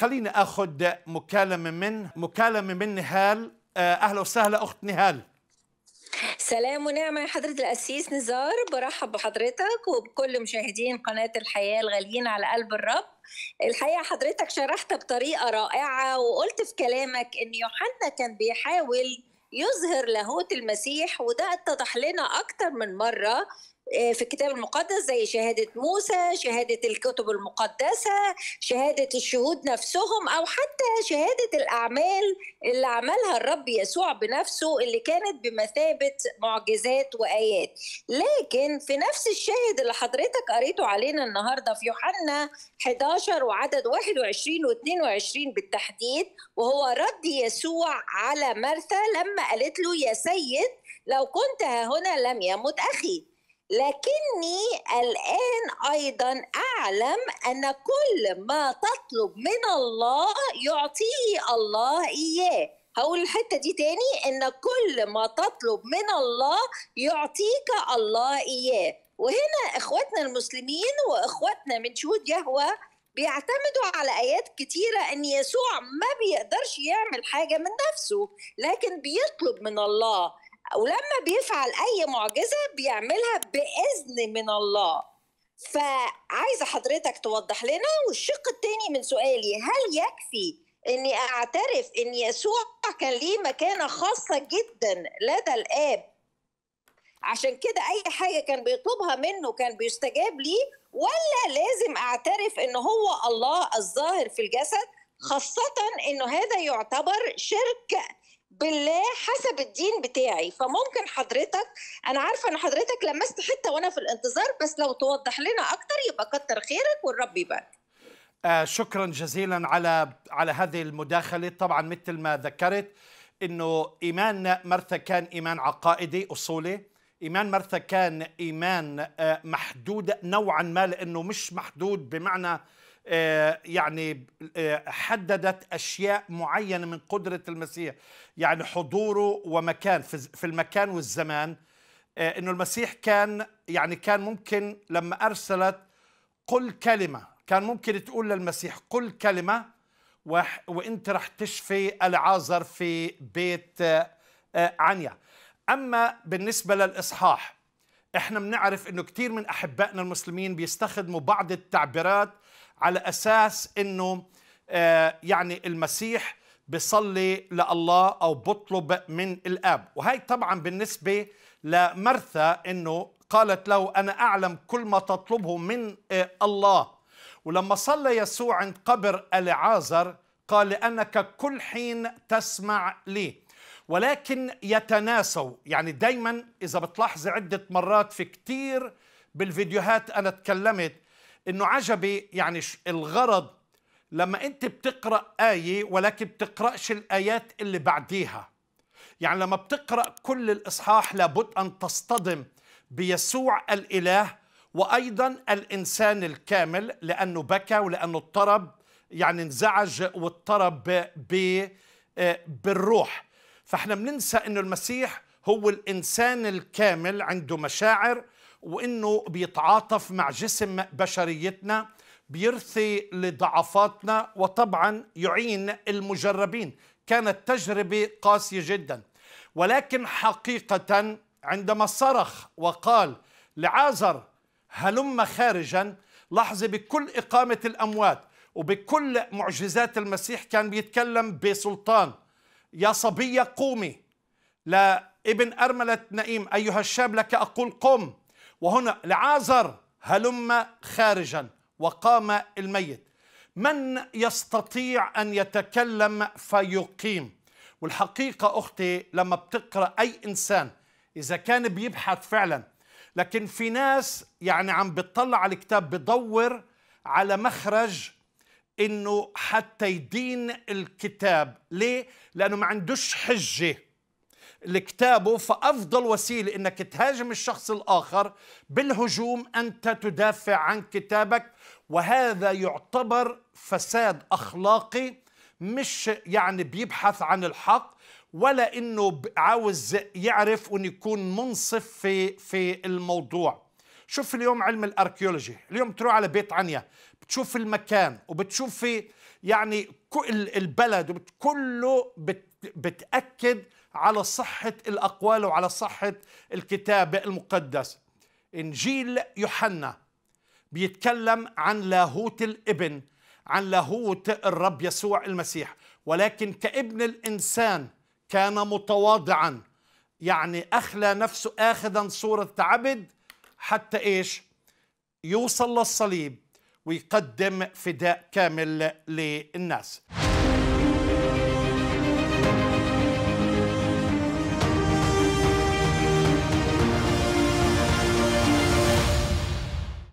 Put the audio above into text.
خليني اخذ مكالمه من مكالمه من نهال آه، اهلا وسهلا اخت نهال سلام ونعمة يا حضرة الأسيس نزار برحب بحضرتك وبكل مشاهدين قناة الحياة الغاليين على قلب الرب الحقيقة حضرتك شرحت بطريقة رائعة وقلت في كلامك إن يوحنا كان بيحاول يظهر لاهوت المسيح وده اتضح لنا أكتر من مرة آه، في الكتاب المقدس زي شهادة موسى شهادة الكتب المقدسة شهادة الشهود نفسهم أو حتى شهادة الأعمال اللي عملها الرب يسوع بنفسه اللي كانت بمثابة معجزات وآيات لكن في نفس الشاهد اللي حضرتك قريته علينا النهاردة في يوحنا 11 وعدد 21 و22 بالتحديد وهو رد يسوع على مرثا لما قالت له يا سيد لو كنت هنا لم يمت أخي لكني الآن أيضا أعلم أن كل ما تطلب من الله يعطيه الله إياه هقول الحتة دي تاني إن كل ما تطلب من الله يعطيك الله إياه وهنا إخواتنا المسلمين وإخواتنا من شهود يهوه بيعتمدوا على آيات كتيرة إن يسوع ما بيقدرش يعمل حاجة من نفسه لكن بيطلب من الله ولما بيفعل اي معجزه بيعملها باذن من الله فعايزه حضرتك توضح لنا والشق الثاني من سؤالي هل يكفي اني اعترف ان يسوع كان ليه مكانه خاصه جدا لدى الاب عشان كده اي حاجه كان بيطلبها منه كان بيستجاب ليه ولا لازم اعترف ان هو الله الظاهر في الجسد خاصه انه هذا يعتبر شرك بالله حسب الدين بتاعي فممكن حضرتك انا عارفه ان حضرتك لمست حته وانا في الانتظار بس لو توضح لنا اكتر يبقى كتر خيرك والرب يبارك آه شكرا جزيلا على على هذه المداخله طبعا مثل ما ذكرت انه ايمان مرثا كان ايمان عقائدي اصولي ايمان مرثا كان ايمان آه محدود نوعا ما لانه مش محدود بمعنى آه، يعني آه، حددت اشياء معينه من قدره المسيح يعني حضوره ومكان في المكان والزمان آه، انه المسيح كان يعني كان ممكن لما ارسلت قل كلمه كان ممكن تقول للمسيح قل كلمه وانت رح تشفي العازر في بيت عنيا اما بالنسبه للاصحاح احنا بنعرف انه كثير من احبائنا المسلمين بيستخدموا بعض التعبيرات على اساس انه آه، يعني المسيح بصلي لله او بطلب من الاب وهي طبعا بالنسبه لمرثا انه قالت له انا اعلم كل ما تطلبه من آه، الله ولما صلى يسوع عند قبر العازر قال لانك كل حين تسمع لي ولكن يتناسوا يعني دايما اذا بتلاحظي عده مرات في كتير بالفيديوهات انا تكلمت انه عجبي يعني الغرض لما انت بتقرا ايه ولكن بتقراش الايات اللي بعديها يعني لما بتقرا كل الاصحاح لابد ان تصطدم بيسوع الاله وايضا الانسان الكامل لانه بكى ولانه اضطرب يعني انزعج واضطرب آه، بالروح فاحنا بننسى انه المسيح هو الانسان الكامل عنده مشاعر وانه بيتعاطف مع جسم بشريتنا بيرثي لضعفاتنا وطبعا يعين المجربين كانت تجربه قاسيه جدا ولكن حقيقه عندما صرخ وقال لعازر هلم خارجا لحظه بكل اقامه الاموات وبكل معجزات المسيح كان بيتكلم بسلطان يا صبيه قومي لابن ارمله نئيم ايها الشاب لك اقول قم وهنا لعازر هلم خارجا وقام الميت من يستطيع أن يتكلم فيقيم والحقيقة أختي لما بتقرأ أي إنسان إذا كان بيبحث فعلا لكن في ناس يعني عم بتطلع على الكتاب بدور على مخرج انه حتى يدين الكتاب ليه لانه ما عندوش حجه لكتابه فأفضل وسيلة أنك تهاجم الشخص الآخر بالهجوم أنت تدافع عن كتابك وهذا يعتبر فساد أخلاقي مش يعني بيبحث عن الحق ولا انه عاوز يعرف وان يكون منصف في في الموضوع شوف اليوم علم الاركيولوجي اليوم تروح على بيت عنيا بتشوف المكان وبتشوف يعني البلد كله بتاكد على صحة الأقوال وعلى صحة الكتاب المقدس إنجيل يوحنا بيتكلم عن لاهوت الابن عن لاهوت الرب يسوع المسيح ولكن كابن الإنسان كان متواضعا يعني أخلى نفسه آخذا صورة عبد حتى إيش يوصل للصليب ويقدم فداء كامل للناس